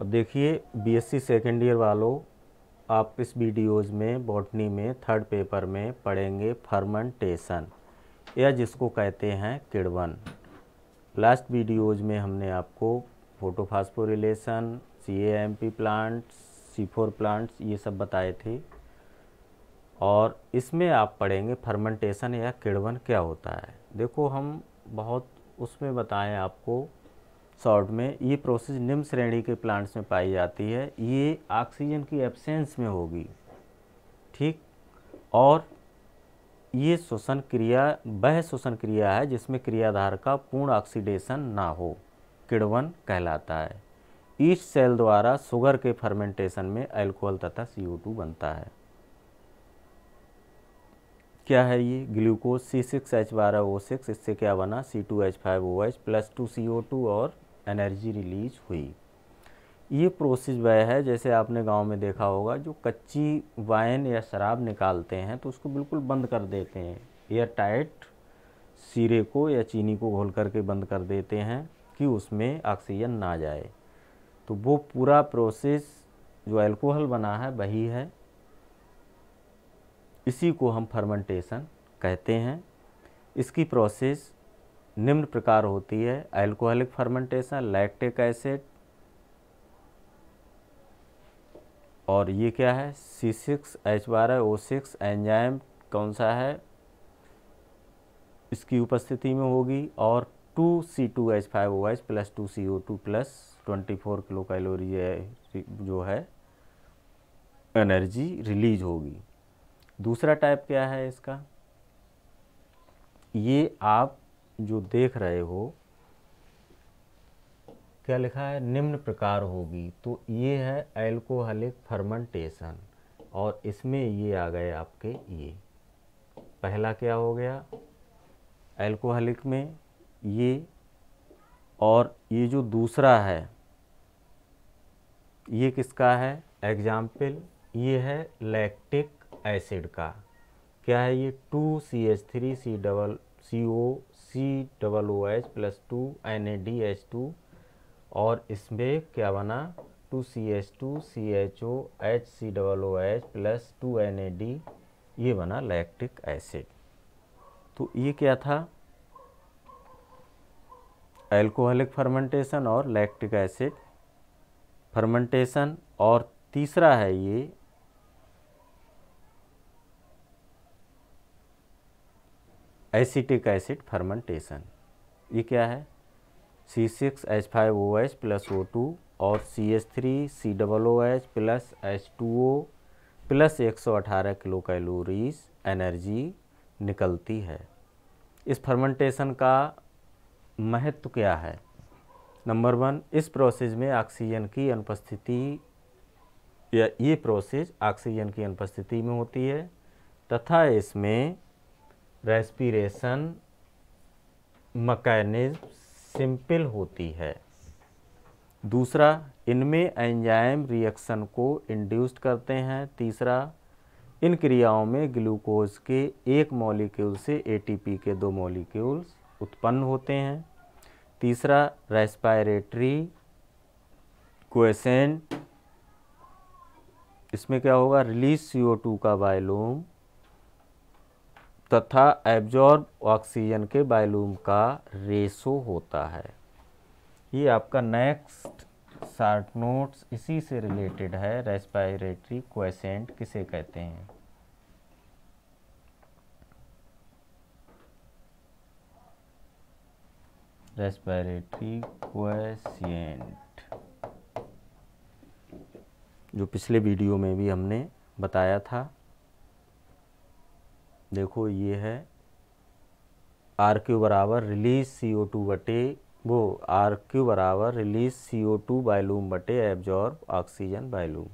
अब देखिए BSc second year वालों आप इस वीडियोज़ में बॉटनी में थर्ड पेपर में पढ़ेंगे फर्मेंटेशन या जिसको कहते हैं किड़वन लास्ट वीडियोज़ में हमने आपको photophosphorylation C M P plants C four plants ये सब बताए थे और इसमें आप पढ़ेंगे फर्मेंटेशन या किड़वन क्या होता है देखो हम बहुत उसमें बताएं आपको सॉल्ट में ये प्रोसेस निम्न श्रेणी के प्लांट्स में पाई जाती है ये ऑक्सीजन की एब्सेंस में होगी ठीक और ये श्वसन क्रिया वह श्वसन क्रिया है जिसमें क्रियाधार का पूर्ण ऑक्सीडेशन ना हो किड़वन कहलाता है ईस्ट सेल द्वारा शुगर के फर्मेंटेशन में अल्कोहल तथा सी बनता है क्या है ये ग्लूकोज सी सिक्स एच बारह ओ सिक्स इससे क्या बना C two H five O H plus two C O two और एनर्जी रिलीज हुई ये प्रोसेस वह है जैसे आपने गांव में देखा होगा जो कच्ची वाइन या शराब निकालते हैं तो उसको बिल्कुल बंद कर देते हैं एयर टाइट सीरे को या चीनी को घोल करके बंद कर देते हैं कि उसमें ऑक्सीजन ना जाए तो वो पूरा प्रोसेस जो अल्कोहल बना है वही है इसी को हम फर्मेंटेशन कहते हैं इसकी प्रोसेस निम्न प्रकार होती है एल्कोहलिक फर्मेंटेशन लैक्टिक एसिड और ये क्या है सी सिक्स एच बारह ओ सिक्स एंजाइम कौन सा है इसकी उपस्थिति में होगी और two C two H five O H plus two C O two plus twenty four kilo calorie जो है एनर्जी रिलीज होगी दूसरा टाइप क्या है इसका ये आप जो देख रहे हो क्या लिखा है निम्न प्रकार होगी तो ये है एल्कोहलिक फर्मेंटेशन और इसमें ये आ गए आपके ये पहला क्या हो गया एल्कोहलिक में ये और ये जो दूसरा है ये किसका है एग्जाम्पल ये है लैक्टिक एसिड का क्या है ये two C H three C double C O C double O H plus two N A D H two और इसमें क्या बना two C H two C H O H C double O H plus two N A D ये बना lactic acid तो ये क्या था एल्कोहलिक फर्मेंटेशन और लैक्टिक एसिड फर्मेंटेशन और तीसरा है ये एसिटिक एसिड फर्मेंटेशन ये क्या है C six H five O H plus O two और C H three C double O H plus H two O plus एक सौ अठारह किलो कैलोरीज एनर्जी निकलती है इस फर्मेंटेशन का महत्व क्या है नंबर वन इस प्रोसेस में ऑक्सीजन की अनुपस्थिति या ये प्रोसेस ऑक्सीजन की अनुपस्थिति में होती है तथा इसमें रेस्पिरेशन मकैनिज़्म सिंपल होती है दूसरा इनमें एंजाइम रिएक्शन को इंड्यूस्ड करते हैं तीसरा इन क्रियाओं में ग्लूकोज के एक मॉलिक्यूल से एटीपी के दो मॉलिक्यूल्स उत्पन्न होते हैं तीसरा रेस्पायरेटरी क्वेसेंट इसमें क्या होगा रिलीज टू का बायलोम तथा एब्जॉर्ब ऑक्सीजन के बायलूम का रेशो होता है ये आपका नेक्स्ट शार्ट नोट्स इसी से रिलेटेड है रेस्पायरेटरी क्वेसेंट किसे कहते हैं रेस्पायरेटरी क्वेसेंट जो पिछले वीडियो में भी हमने बताया था देखो ये है आर क्यू बराबर रिलीज सी ओ टू बटे वो आर क्यू बराबर release C O two volume बटे एब्जॉर्ब ऑक्सीजन बायलूम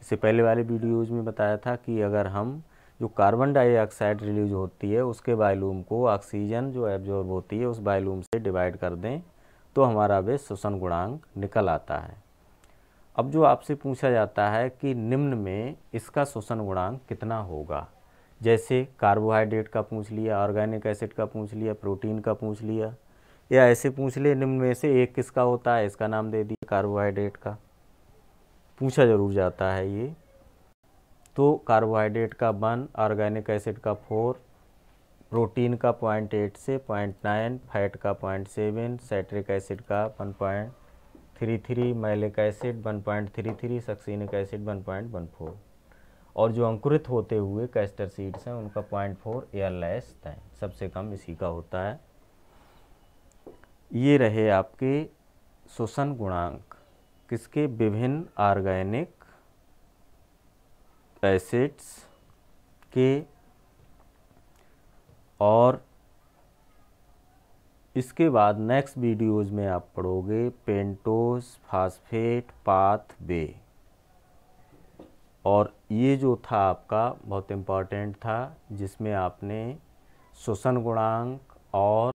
इससे पहले वाले वीडियोज़ में बताया था कि अगर हम जो कार्बन डाइऑक्साइड रिलीज होती है उसके बायलूम को ऑक्सीजन जो एब्जॉर्ब होती है उस बायलूम से डिवाइड कर दें तो हमारा वे श्वसन गुणांक निकल आता है अब जो आपसे पूछा जाता है कि निम्न में इसका श्वसन गुणांक कितना होगा जैसे कार्बोहाइड्रेट का पूछ लिया ऑर्गेनिक एसिड का पूछ लिया प्रोटीन का पूछ लिया या ऐसे पूछ लिए निम्न में से एक किसका होता है इसका नाम दे दिया कार्बोहाइड्रेट का पूछा जरूर जाता है ये तो कार्बोहाइड्रेट का वन ऑर्गेनिक एसिड का फोर प्रोटीन का पॉइंट एट से पॉइंट नाइन फैट का पॉइंट सेवन सैट्रिक एसिड का one point three three malic acid one point three three succinic acid one point one four और जो अंकुरित होते हुए कैस्टर सीड्स हैं उनका पॉइंट फोर एयरलेस है सबसे कम इसी का होता है ये रहे आपके शोषण गुणांक किसके विभिन्न ऑर्गेनिक एसिड्स के और इसके बाद नेक्स्ट वीडियोज़ में आप पढ़ोगे पेंटोस फास्फेट पाथ बे और ये जो था आपका बहुत इम्पॉर्टेंट था जिसमें आपने श्वसन गुणांक और